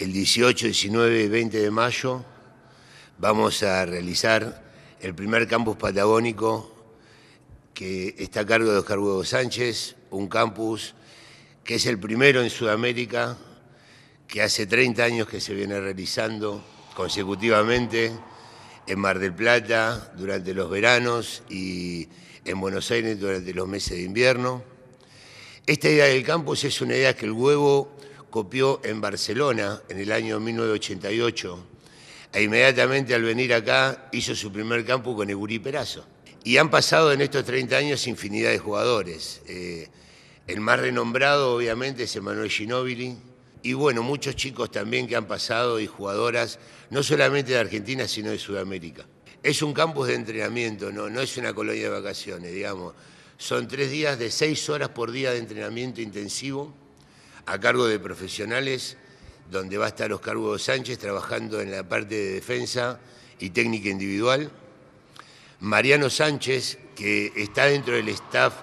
El 18, 19 y 20 de mayo vamos a realizar el primer campus patagónico que está a cargo de Oscar Huevo Sánchez, un campus que es el primero en Sudamérica, que hace 30 años que se viene realizando consecutivamente en Mar del Plata durante los veranos y en Buenos Aires durante los meses de invierno. Esta idea del campus es una idea que el huevo copió en Barcelona en el año 1988 e inmediatamente al venir acá hizo su primer campo con Eguri Perazo. Y han pasado en estos 30 años infinidad de jugadores. Eh, el más renombrado obviamente es Emanuel Ginóbili y bueno, muchos chicos también que han pasado y jugadoras, no solamente de Argentina, sino de Sudamérica. Es un campus de entrenamiento, no, no es una colonia de vacaciones, digamos. Son tres días de seis horas por día de entrenamiento intensivo a cargo de profesionales, donde va a estar Oscar Hugo Sánchez trabajando en la parte de defensa y técnica individual. Mariano Sánchez, que está dentro del staff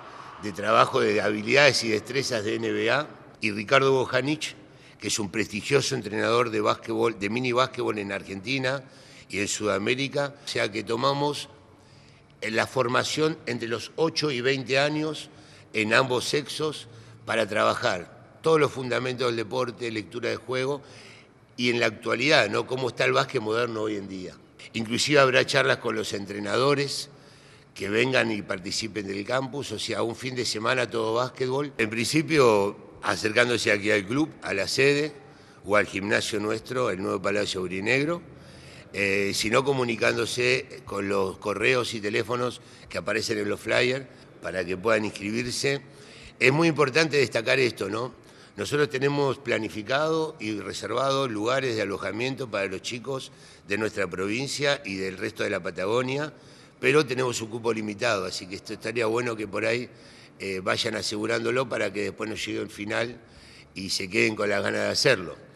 de trabajo de habilidades y destrezas de NBA, y Ricardo Bojanich, que es un prestigioso entrenador de básquetbol, de mini básquetbol en Argentina y en Sudamérica. O sea que tomamos eh, la formación entre los 8 y 20 años en ambos sexos para trabajar todos los fundamentos del deporte, lectura de juego y en la actualidad, ¿no? Cómo está el básquet moderno hoy en día. Inclusive habrá charlas con los entrenadores que vengan y participen del campus, o sea, un fin de semana todo básquetbol. En principio, acercándose aquí al club, a la sede o al gimnasio nuestro, el nuevo Palacio Urinegro, eh, sino comunicándose con los correos y teléfonos que aparecen en los flyers para que puedan inscribirse. Es muy importante destacar esto, ¿no? Nosotros tenemos planificado y reservado lugares de alojamiento para los chicos de nuestra provincia y del resto de la Patagonia, pero tenemos un cupo limitado, así que esto estaría bueno que por ahí eh, vayan asegurándolo para que después nos llegue el final y se queden con las ganas de hacerlo.